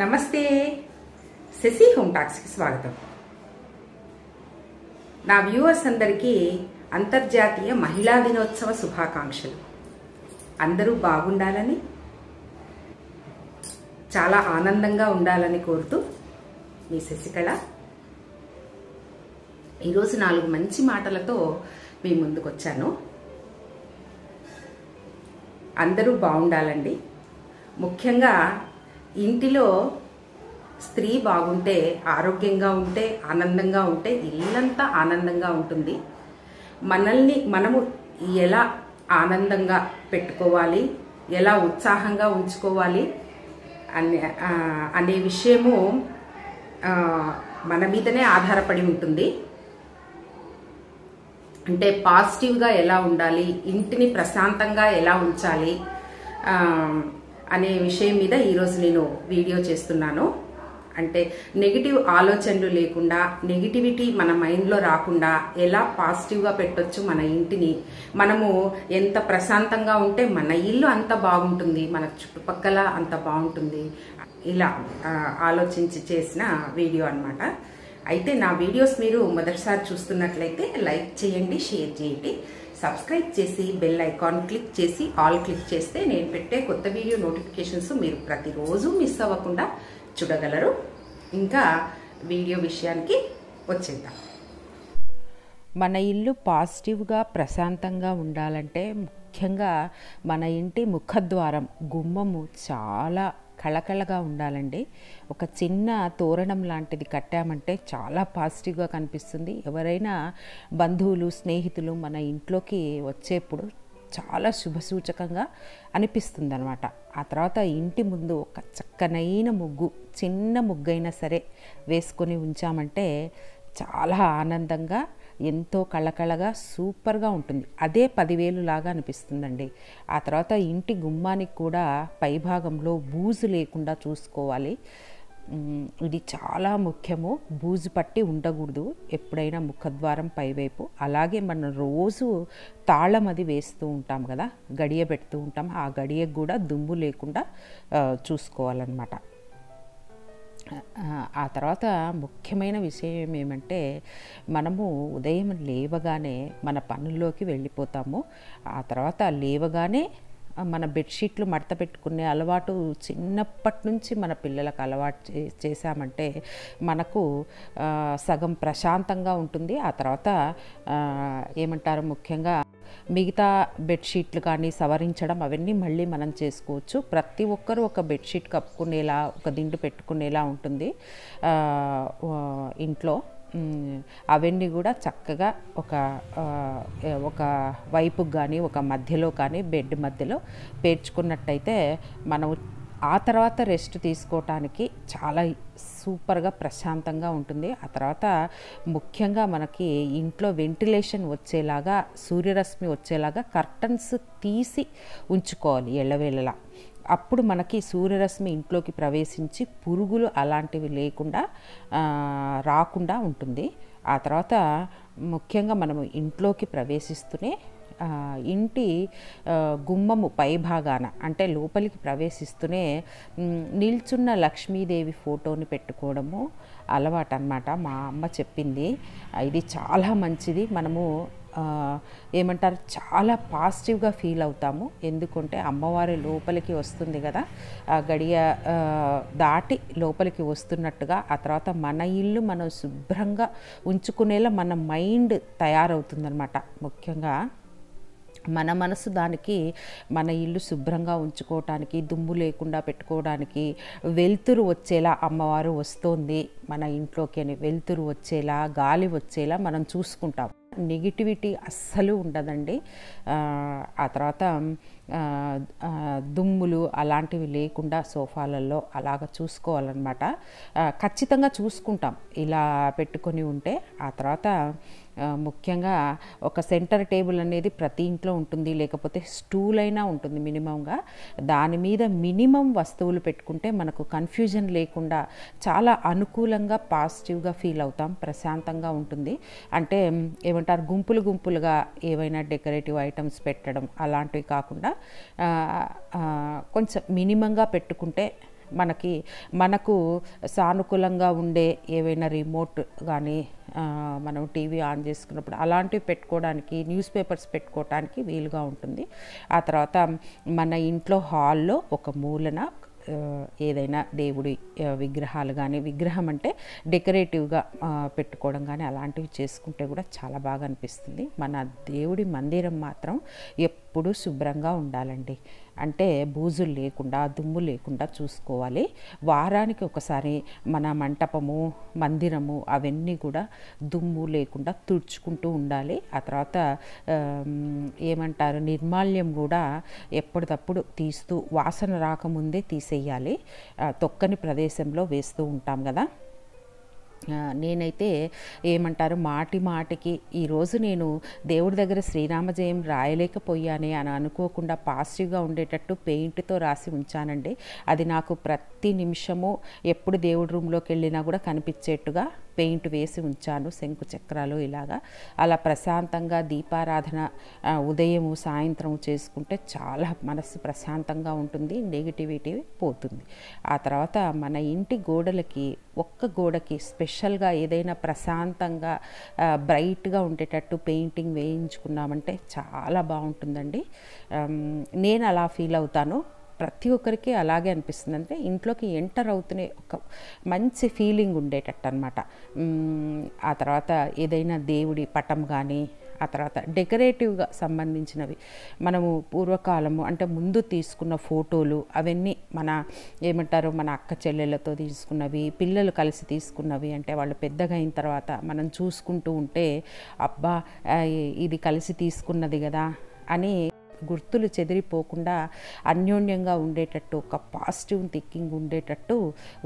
నమస్తే శశి హోమ్ టాక్స్కి స్వాగతం నా వ్యూవర్స్ అందరికీ అంతర్జాతీయ మహిళా దినోత్సవ శుభాకాంక్షలు అందరూ బాగుండాలని చాలా ఆనందంగా ఉండాలని కోరుతూ మీ శశికళ ఈరోజు నాలుగు మంచి మాటలతో మీ ముందుకు వచ్చాను అందరూ బాగుండాలండి ముఖ్యంగా ఇంటిలో స్త్రీ బాగుంటే ఆరోగ్యంగా ఉంటే ఆనందంగా ఉంటే ఇల్లంతా ఆనందంగా ఉంటుంది మనల్ని మనము ఎలా ఆనందంగా పెట్టుకోవాలి ఎలా ఉత్సాహంగా ఉంచుకోవాలి అనే అనే విషయము మన మీదనే ఆధారపడి ఉంటుంది అంటే పాజిటివ్గా ఎలా ఉండాలి ఇంటిని ప్రశాంతంగా ఎలా ఉంచాలి అనే విషయం మీద ఈరోజు నేను వీడియో చేస్తున్నాను అంటే నెగిటివ్ ఆలోచనలు లేకుండా నెగిటివిటీ మన మైండ్లో రాకుండా ఎలా పాజిటివ్గా పెట్టొచ్చు మన ఇంటిని మనము ఎంత ప్రశాంతంగా ఉంటే మన ఇల్లు అంత బాగుంటుంది మన చుట్టుపక్కల అంత బాగుంటుంది ఇలా ఆలోచించి చేసిన వీడియో అనమాట అయితే నా వీడియోస్ మీరు మొదటిసారి చూస్తున్నట్లయితే లైక్ చేయండి షేర్ చేయండి సబ్స్క్రైబ్ చేసి బెల్ ఐకాన్ క్లిక్ చేసి ఆల్ క్లిక్ చేస్తే నేను పెట్టే కొత్త వీడియో నోటిఫికేషన్స్ మీరు ప్రతిరోజు మిస్ అవ్వకుండా చూడగలరు ఇంకా వీడియో విషయానికి వచ్చేద్దాం మన ఇల్లు పాజిటివ్గా ప్రశాంతంగా ఉండాలంటే ముఖ్యంగా మన ఇంటి ముఖద్వారం గుమ్మము చాలా కళకళగా ఉండాలండి ఒక చిన్న తోరణం లాంటిది కట్టామంటే చాలా పాజిటివ్గా కనిపిస్తుంది ఎవరైనా బంధువులు స్నేహితులు మన ఇంట్లోకి వచ్చేప్పుడు చాలా శుభసూచకంగా అనిపిస్తుంది అనమాట ఆ తర్వాత ఇంటి ముందు ఒక చక్కనైన ముగ్గు చిన్న ముగ్గైనా సరే వేసుకొని ఉంచామంటే చాలా ఆనందంగా ఎంతో కళకళగా సూపర్గా ఉంటుంది అదే పదివేలు లాగా అనిపిస్తుందండి ఆ తర్వాత ఇంటి గుమ్మానికి కూడా పైభాగంలో బూజు లేకుండా చూసుకోవాలి ఇది చాలా ముఖ్యము బూజు పట్టి ఉండకూడదు ఎప్పుడైనా ముఖద్వారం పైవైపు అలాగే మనం రోజు తాళం అది వేస్తూ ఉంటాం కదా గడియ పెడుతూ ఉంటాం ఆ గడియకు కూడా దుమ్ము లేకుండా చూసుకోవాలన్నమాట ఆ తర్వాత ముఖ్యమైన విషయం ఏమంటే మనము ఉదయం లేవగానే మన పనుల్లోకి వెళ్ళిపోతాము ఆ తర్వాత లేవగానే మన బెడ్షీట్లు మడత పెట్టుకునే అలవాటు చిన్నప్పటి నుంచి మన పిల్లలకు అలవాటు చేశామంటే మనకు సగం ప్రశాంతంగా ఉంటుంది ఆ తర్వాత ఏమంటారు ముఖ్యంగా మిగతా బెడ్షీట్లు కానీ సవరించడం అవన్నీ మళ్ళీ మనం చేసుకోవచ్చు ప్రతి ఒక్కరూ ఒక బెడ్షీట్ కప్పుకునేలా ఒక దిండు పెట్టుకునేలా ఉంటుంది ఇంట్లో అవన్నీ కూడా చక్కగా ఒక ఒక వైపు కానీ ఒక మధ్యలో కానీ బెడ్ మధ్యలో పేర్చుకున్నట్టయితే మనం ఆ తర్వాత రెస్ట్ తీసుకోవటానికి చాలా సూపర్గా ప్రశాంతంగా ఉంటుంది ఆ తర్వాత ముఖ్యంగా మనకి ఇంట్లో వెంటిలేషన్ వచ్చేలాగా సూర్యరశ్మి వచ్చేలాగా కర్టన్స్ తీసి ఉంచుకోవాలి ఎళ్ళవేళలా అప్పుడు మనకి సూర్యరశ్మి ఇంట్లోకి ప్రవేశించి పురుగులు అలాంటివి లేకుండా రాకుండా ఉంటుంది ఆ తర్వాత ముఖ్యంగా మనము ఇంట్లోకి ప్రవేశిస్తూనే ఇంటి గుమ్మము పైభాగాన అంటే లోపలికి ప్రవేశిస్తూనే నిల్చున్న లక్ష్మీదేవి ఫోటోని పెట్టుకోవడము అలవాటు అనమాట మా అమ్మ చెప్పింది ఇది చాలా మంచిది మనము ఏమంటారు చాలా పాజిటివ్గా ఫీల్ అవుతాము ఎందుకంటే అమ్మవారి లోపలికి వస్తుంది కదా గడియ దాటి లోపలికి వస్తున్నట్టుగా ఆ తర్వాత మన ఇల్లు మనం శుభ్రంగా ఉంచుకునేలా మన మైండ్ తయారవుతుందనమాట ముఖ్యంగా మన మనసు దానికి మన ఇల్లు శుభ్రంగా ఉంచుకోవటానికి దుమ్ము లేకుండా పెట్టుకోవడానికి వెలుతురు వచ్చేలా అమ్మవారు వస్తోంది మన ఇంట్లోకి అని వెలుతురు వచ్చేలా గాలి వచ్చేలా మనం చూసుకుంటాం నెగిటివిటీ అస్సలు ఉండదండి ఆ తర్వాత దుమ్ములు అలాంటివి లేకుండా సోఫాలలో అలాగ చూసుకోవాలన్నమాట ఖచ్చితంగా చూసుకుంటాం ఇలా పెట్టుకొని ఉంటే ఆ తర్వాత ముఖ్యంగా ఒక సెంటర్ టేబుల్ అనేది ప్రతి ఇంట్లో ఉంటుంది లేకపోతే స్టూల్ అయినా ఉంటుంది మినిమంగా దాని మీద మినిమం వస్తువులు పెట్టుకుంటే మనకు కన్ఫ్యూజన్ లేకుండా చాలా అనుకూలంగా పాజిటివ్గా ఫీల్ అవుతాం ప్రశాంతంగా ఉంటుంది అంటే ఏమంటారు గుంపులు గుంపులుగా ఏవైనా డెకరేటివ్ ఐటమ్స్ పెట్టడం అలాంటివి కాకుండా కొంచెం మినిమంగా పెట్టుకుంటే మనకి మనకు సానుకూలంగా ఉండే ఏవైనా రిమోట్ కానీ మనం టీవీ ఆన్ చేసుకున్నప్పుడు అలాంటివి పెట్టుకోవడానికి న్యూస్ పేపర్స్ పెట్టుకోవడానికి వీలుగా ఉంటుంది ఆ తర్వాత మన ఇంట్లో హాల్లో ఒక మూలన ఏదైనా దేవుడి విగ్రహాలు కానీ విగ్రహం అంటే డెకరేటివ్గా పెట్టుకోవడం కానీ అలాంటివి చేసుకుంటే కూడా చాలా బాగా అనిపిస్తుంది మన దేవుడి మందిరం మాత్రం ఎప్పుడు శుభ్రంగా ఉండాలండి అంటే బూజులు లేకుండా దుమ్ము లేకుండా చూసుకోవాలి వారానికి ఒకసారి మన మంటపము మందిరము అవన్నీ కూడా దుమ్ము లేకుండా తుడుచుకుంటూ ఉండాలి ఆ తర్వాత ఏమంటారు నిర్మాల్యం కూడా ఎప్పటికప్పుడు తీస్తూ వాసన రాకముందే తీసేయాలి తొక్కని ప్రదేశంలో వేస్తూ ఉంటాం కదా నేనైతే ఏమంటారు మాటి మాటికి ఈరోజు నేను దేవుడి దగ్గర శ్రీరామ జయం రాయలేకపోయానే అని అనుకోకుండా పాజిటివ్గా ఉండేటట్టు పెయింట్తో రాసి ఉంచానండి అది నాకు ప్రతి నిమిషము ఎప్పుడు దేవుడి రూమ్లోకి వెళ్ళినా కూడా కనిపించేట్టుగా పెయింట్ వేసి ఉంచాను శంకు చక్రాలు ఇలాగా అలా ప్రశాంతంగా దీపారాధన ఉదయము సాయంత్రం చేసుకుంటే చాలా మనసు ప్రశాంతంగా ఉంటుంది నెగిటివిటీ పోతుంది ఆ తర్వాత మన ఇంటి గోడలకి ఒక్క గోడకి స్పెషల్గా ఏదైనా ప్రశాంతంగా బ్రైట్గా ఉండేటట్టు పెయింటింగ్ వేయించుకున్నామంటే చాలా బాగుంటుందండి నేను అలా ఫీల్ అవుతాను ప్రతి ఒక్కరికి అలాగే అనిపిస్తుంది అంటే ఇంట్లోకి ఎంటర్ అవుతూనే ఒక మంచి ఫీలింగ్ ఉండేటట్టు అనమాట ఆ తర్వాత ఏదైనా దేవుడి పటం కానీ ఆ తర్వాత డెకరేటివ్గా సంబంధించినవి మనము పూర్వకాలము అంటే ముందు తీసుకున్న ఫోటోలు అవన్నీ మన ఏమంటారు మన అక్క చెల్లెళ్ళతో తీసుకున్నవి పిల్లలు కలిసి తీసుకున్నవి అంటే వాళ్ళు పెద్దగా అయిన తర్వాత మనం చూసుకుంటూ ఉంటే అబ్బా ఇది కలిసి తీసుకున్నది కదా అని గుర్తులు చెదిరిపోకుండా అన్యోన్యంగా ఉండేటట్టు ఒక పాజిటివ్ థింకింగ్ ఉండేటట్టు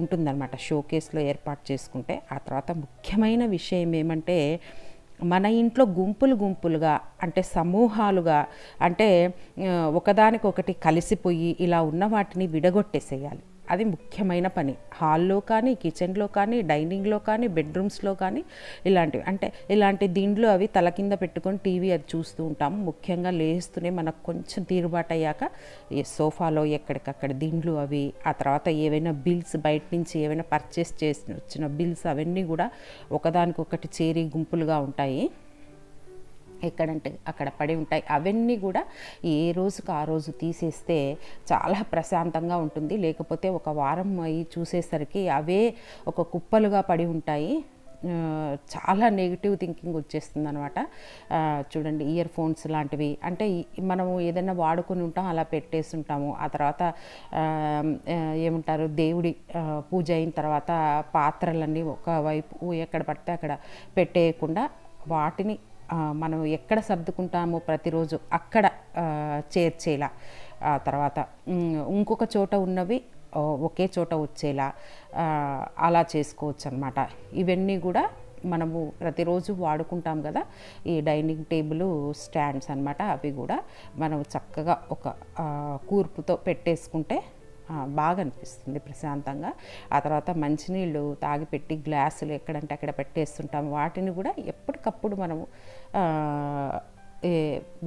ఉంటుందన్నమాట షోకేస్లో ఏర్పాటు చేసుకుంటే ఆ తర్వాత ముఖ్యమైన విషయం ఏమంటే మన ఇంట్లో గుంపులు గుంపులుగా అంటే సమూహాలుగా అంటే ఒకదానికొకటి కలిసిపోయి ఇలా ఉన్న వాటిని విడగొట్టేసేయాలి అది ముఖ్యమైన పని హాల్లో కానీ కిచెన్లో కానీ డైనింగ్లో కానీ బెడ్రూమ్స్లో కానీ ఇలాంటివి అంటే ఇలాంటి దీంట్లో అవి తల కింద పెట్టుకొని టీవీ అది చూస్తూ ఉంటాము ముఖ్యంగా లేస్తూనే మనకు కొంచెం తీరుబాటు అయ్యాక ఈ సోఫాలో ఎక్కడికక్కడ దిండ్లు అవి ఆ తర్వాత ఏవైనా బిల్స్ బయట నుంచి ఏవైనా పర్చేస్ చేసి వచ్చిన బిల్స్ అవన్నీ కూడా ఒకదానికొకటి చేరి గుంపులుగా ఉంటాయి ఎక్కడంటే అక్కడ పడి ఉంటాయి అవన్నీ కూడా ఏ రోజుకి ఆ రోజు తీసేస్తే చాలా ప్రశాంతంగా ఉంటుంది లేకపోతే ఒక వారం అయ్యి చూసేసరికి అవే ఒక కుప్పలుగా పడి ఉంటాయి చాలా నెగిటివ్ థింకింగ్ వచ్చేస్తుంది అనమాట చూడండి ఇయర్ ఫోన్స్ లాంటివి అంటే మనము ఏదైనా వాడుకుని ఉంటాం అలా పెట్టేసి ఉంటాము ఆ తర్వాత ఏమంటారు దేవుడి పూజ అయిన తర్వాత పాత్రలన్నీ ఒకవైపు ఎక్కడ పడితే అక్కడ పెట్టేయకుండా వాటిని మనం ఎక్కడ సర్దుకుంటామో ప్రతిరోజు అక్కడ చేర్చేలా తర్వాత ఇంకొక చోట ఉన్నవి ఒకే చోట వచ్చేలా అలా చేసుకోవచ్చు అనమాట ఇవన్నీ కూడా మనము ప్రతిరోజు వాడుకుంటాం కదా ఈ డైనింగ్ టేబుల్ స్టాండ్స్ అనమాట అవి కూడా మనం చక్కగా ఒక కూర్పుతో పెట్టేసుకుంటే బాగా అనిపిస్తుంది ప్రశాంతంగా ఆ తర్వాత మంచినీళ్ళు తాగిపెట్టి గ్లాసులు ఎక్కడంటే అక్కడ పెట్టేస్తుంటాం వాటిని కూడా ఎప్పటికప్పుడు మనము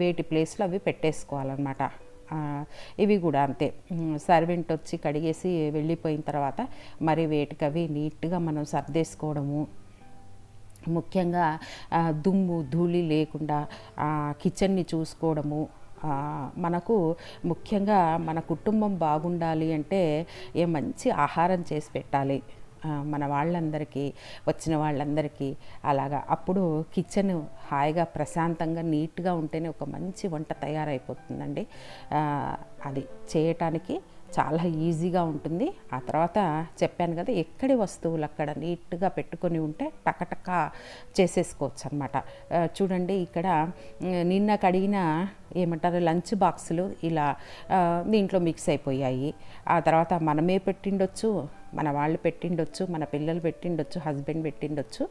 వేటి ప్లేస్లో అవి పెట్టేసుకోవాలన్నమాట ఇవి కూడా అంతే సర్వెంట్ వచ్చి కడిగేసి వెళ్ళిపోయిన తర్వాత మరి వేటికి అవి నీట్గా మనం సర్దేసుకోవడము ముఖ్యంగా దుమ్ము ధూళి లేకుండా కిచెన్ని చూసుకోవడము మనకు ముఖ్యంగా మన కుటుంబం బాగుండాలి అంటే ఏ మంచి ఆహారం చేసి పెట్టాలి మన వాళ్ళందరికీ వచ్చిన వాళ్ళందరికీ అలాగా అప్పుడు కిచెన్ హాయిగా ప్రశాంతంగా నీట్గా ఉంటేనే ఒక మంచి వంట తయారైపోతుందండి అది చేయటానికి చాలా ఈజీగా ఉంటుంది ఆ తర్వాత చెప్పాను కదా ఎక్కడి వస్తువులు అక్కడ నీట్గా పెట్టుకొని ఉంటే టకటకా చేసేసుకోవచ్చు అనమాట చూడండి ఇక్కడ నిన్న కడిగిన ఏమంటారు లంచ్ బాక్సులు ఇలా దీంట్లో మిక్స్ అయిపోయాయి ఆ తర్వాత మనమే పెట్టిండొచ్చు మన వాళ్ళు పెట్టిండొచ్చు మన పిల్లలు పెట్టిండొచ్చు హస్బెండ్ పెట్టిండొచ్చు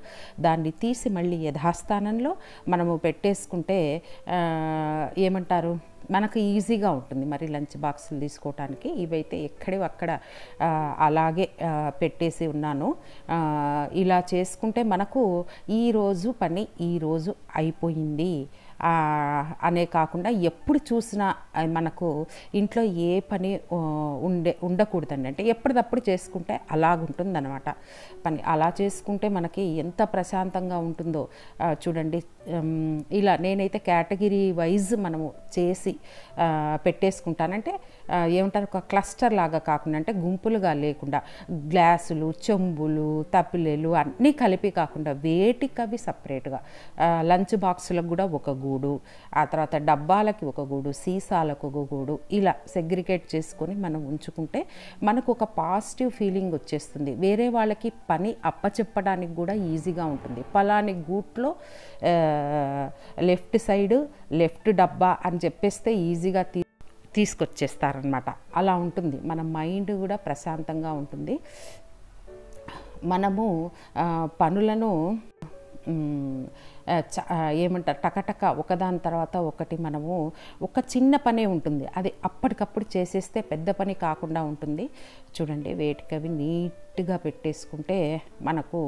దాన్ని తీసి మళ్ళీ యథాస్థానంలో మనము పెట్టేసుకుంటే ఏమంటారు మనకు ఈజీగా ఉంటుంది మరి లంచ్ బాక్సులు తీసుకోవటానికి ఇవైతే ఎక్కడి అక్కడ అలాగే పెట్టేసి ఉన్నాను ఇలా చేసుకుంటే మనకు ఈరోజు పని ఈరోజు అయిపోయింది అనే కాకుండా ఎప్పుడు చూసినా మనకు ఇంట్లో ఏ పని ఉండే ఉండకూడదండి అంటే ఎప్పటికప్పుడు చేసుకుంటే అనమాట పని అలా చేసుకుంటే మనకి ఎంత ప్రశాంతంగా ఉంటుందో చూడండి ఇలా నేనైతే కేటగిరీ వైజ్ మనము చేసి పెట్టేసుకుంటానంటే ఏమంటారు ఒక క్లస్టర్ లాగా కాకుండా అంటే గుంపులుగా లేకుండా గ్లాసులు చెంబులు తప్పిలేలు అన్నీ కలిపి కాకుండా వేటికవి సపరేట్గా లంచ్ బాక్సులకు కూడా ఒక గూడు ఆ తర్వాత డబ్బాలకి ఒక గూడు సీసాలకు ఒక గూడు ఇలా సెగ్రిగేట్ చేసుకొని మనం ఉంచుకుంటే మనకు ఒక పాజిటివ్ ఫీలింగ్ వచ్చేస్తుంది వేరే వాళ్ళకి పని అప్పచెప్పడానికి కూడా ఈజీగా ఉంటుంది పలాని గూట్లో లెఫ్ట్ సైడ్ లెఫ్ట్ డబ్బా అని చెప్పేస్తే ఈజీగా తీ తీసుకొచ్చేస్తారనమాట అలా ఉంటుంది మన మైండ్ కూడా ప్రశాంతంగా ఉంటుంది మనము పనులను ఏమంటారు టకటక ఒకదాని తర్వాత ఒకటి మనము ఒక చిన్న పనే ఉంటుంది అది అప్పటికప్పుడు చేసేస్తే పెద్ద పని కాకుండా ఉంటుంది చూడండి వేటికవి నీట్గా పెట్టేసుకుంటే మనకు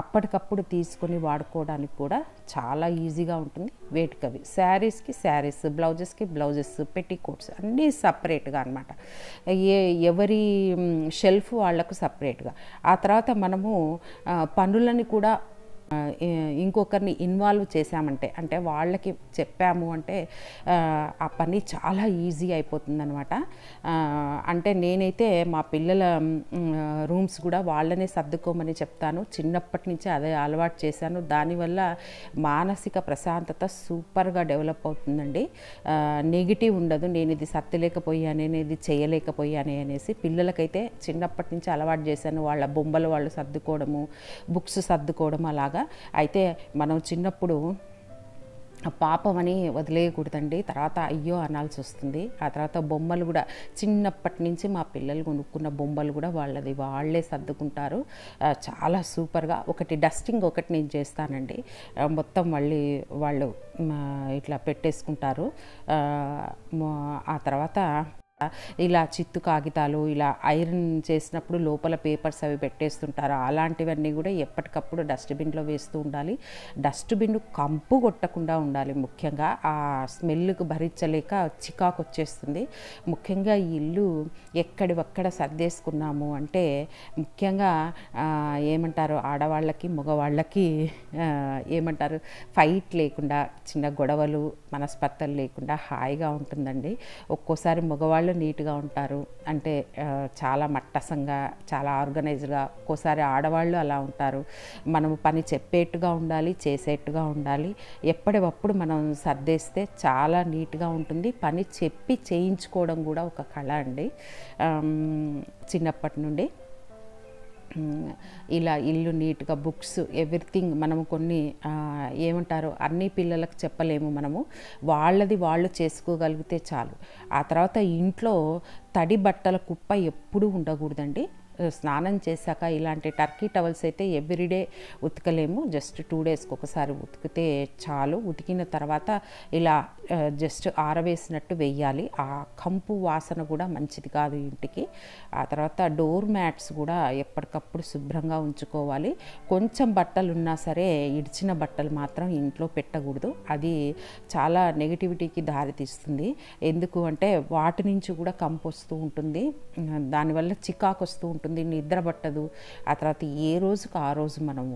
అప్పటికప్పుడు తీసుకొని వాడుకోవడానికి కూడా చాలా ఈజీగా ఉంటుంది వేటికవి శారీస్కి శారీస్ బ్లౌజెస్కి బ్లౌజెస్ పెట్టి కోట్స్ అన్నీ సపరేట్గా అనమాట ఏ ఎవరి షెల్ఫ్ వాళ్లకు సపరేట్గా ఆ తర్వాత మనము పనులని కూడా ఇంకొకరిని ఇన్వాల్వ్ చేశామంటే అంటే వాళ్ళకి చెప్పాము అంటే ఆ పని చాలా ఈజీ అయిపోతుందనమాట అంటే నేనైతే మా పిల్లల రూమ్స్ కూడా వాళ్ళనే సర్దుకోమని చెప్తాను చిన్నప్పటి నుంచి అదే అలవాటు చేశాను దానివల్ల మానసిక ప్రశాంతత సూపర్గా డెవలప్ అవుతుందండి నెగిటివ్ ఉండదు నేను ఇది సర్దలేకపోయానే నేను ఇది చేయలేకపోయానే అనేసి పిల్లలకైతే చిన్నప్పటి నుంచి అలవాటు చేశాను వాళ్ళ బొమ్మలు వాళ్ళు సర్దుకోవడము బుక్స్ సర్దుకోవడం అలాగ బాగా అయితే మనం చిన్నప్పుడు పాపం అని వదిలేయకూడదండి తర్వాత అయ్యో అనాల్సి వస్తుంది ఆ తర్వాత బొమ్మలు కూడా చిన్నప్పటి నుంచి మా పిల్లలు కొనుక్కున్న బొమ్మలు కూడా వాళ్ళది వాళ్ళే సర్దుకుంటారు చాలా సూపర్గా ఒకటి డస్టింగ్ ఒకటి నేను చేస్తానండి మొత్తం మళ్ళీ వాళ్ళు ఇట్లా పెట్టేసుకుంటారు ఆ తర్వాత ఇలా చిత్తు కాగితాలు ఇలా ఐరన్ చేసినప్పుడు లోపల పేపర్స్ అవి పెట్టేస్తుంటారు అలాంటివన్నీ కూడా ఎప్పటికప్పుడు డస్ట్బిన్లో వేస్తూ ఉండాలి డస్ట్బిన్ కంపు కొట్టకుండా ఉండాలి ముఖ్యంగా ఆ స్మెల్కు భరించలేక చికాకు వచ్చేస్తుంది ముఖ్యంగా ఈ ఇల్లు ఎక్కడివక్కడ సర్దేసుకున్నాము అంటే ముఖ్యంగా ఏమంటారు ఆడవాళ్ళకి మగవాళ్ళకి ఏమంటారు ఫైట్ లేకుండా చిన్న గొడవలు మనస్పత్తలు లేకుండా హాయిగా ఉంటుందండి ఒక్కోసారి మగవాళ్ళు వాళ్ళు నీట్గా ఉంటారు అంటే చాలా మట్టసంగా చాలా ఆర్గనైజ్డ్గా ఒక్కోసారి ఆడవాళ్ళు అలా ఉంటారు మనము పని చెప్పేట్టుగా ఉండాలి చేసేట్టుగా ఉండాలి ఎప్పటికప్పుడు మనం సర్దేస్తే చాలా నీట్గా ఉంటుంది పని చెప్పి చేయించుకోవడం కూడా ఒక కళ అండి చిన్నప్పటి నుండి ఇలా ఇల్లు నీట్గా బుక్స్ ఎవ్రీథింగ్ మనము కొన్ని ఏమంటారు అన్ని పిల్లలకు చెప్పలేము మనము వాళ్ళది వాళ్ళు చేసుకోగలిగితే చాలు ఆ తర్వాత ఇంట్లో తడి బట్టల కుప్ప ఎప్పుడూ ఉండకూడదండి స్నానం చేశాక ఇలాంటి టర్కీ టవల్స్ అయితే ఎవ్రీడే ఉతకలేము జస్ట్ టూ డేస్కి ఒకసారి ఉతికితే చాలు ఉతికిన తర్వాత ఇలా జస్ట్ ఆరవేసినట్టు వెయ్యాలి ఆ కంపు వాసన కూడా మంచిది కాదు ఇంటికి ఆ తర్వాత డోర్ మ్యాట్స్ కూడా ఎప్పటికప్పుడు శుభ్రంగా ఉంచుకోవాలి కొంచెం బట్టలు ఉన్నా సరే ఇడిచిన బట్టలు మాత్రం ఇంట్లో పెట్టకూడదు అది చాలా నెగిటివిటీకి దారితీస్తుంది ఎందుకు అంటే వాటి నుంచి కూడా కంపు వస్తూ ఉంటుంది దానివల్ల చికాకు వస్తూ ఉంటుంది ఉంటుంది నిద్ర పట్టదు ఆ తర్వాత ఏ రోజుకు ఆ రోజు మనము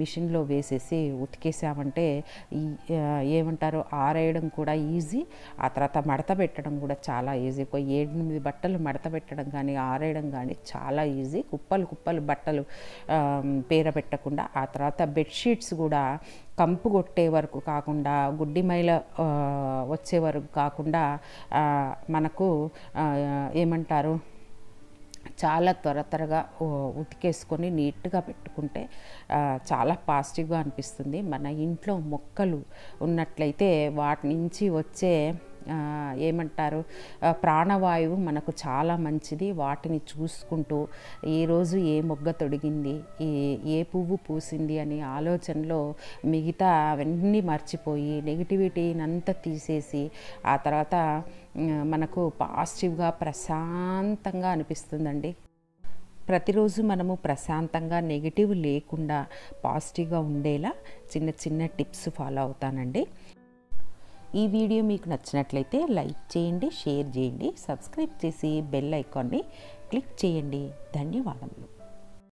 మిషన్లో వేసేసి ఉతికేసామంటే ఏమంటారు ఆరేయడం కూడా ఈజీ ఆ తర్వాత మడత పెట్టడం కూడా చాలా ఈజీ ఒక ఎనిమిది బట్టలు మడత పెట్టడం కానీ ఆరేయడం కానీ చాలా ఈజీ కుప్పలు కుప్పలు బట్టలు పేర పెట్టకుండా ఆ తర్వాత బెడ్షీట్స్ కూడా కంపు కొట్టే వరకు కాకుండా గుడ్డి మైల వచ్చే వరకు కాకుండా మనకు ఏమంటారు చాలా త్వర త్వరగా ఉతికేసుకొని నీట్గా పెట్టుకుంటే చాలా పాజిటివ్గా అనిపిస్తుంది మన ఇంట్లో మొక్కలు ఉన్నట్లయితే వాటి నుంచి వచ్చే ఏమంటారు ప్రాణవాయువు మనకు చాలా మంచిది వాటిని చూసుకుంటూ ఈరోజు ఏ మొగ్గ తొడిగింది ఏ ఏ పువ్వు పూసింది అనే ఆలోచనలో మిగతా అవన్నీ మర్చిపోయి నెగిటివిటీని అంతా తీసేసి ఆ తర్వాత మనకు పాజిటివ్గా ప్రశాంతంగా అనిపిస్తుందండి ప్రతిరోజు మనము ప్రశాంతంగా నెగిటివ్ లేకుండా పాజిటివ్గా ఉండేలా చిన్న చిన్న టిప్స్ ఫాలో అవుతానండి ఈ వీడియో మీకు నచ్చినట్లయితే లైక్ చేయండి షేర్ చేయండి సబ్స్క్రైబ్ చేసి బెల్ ఐకాన్ని క్లిక్ చేయండి ధన్యవాదములు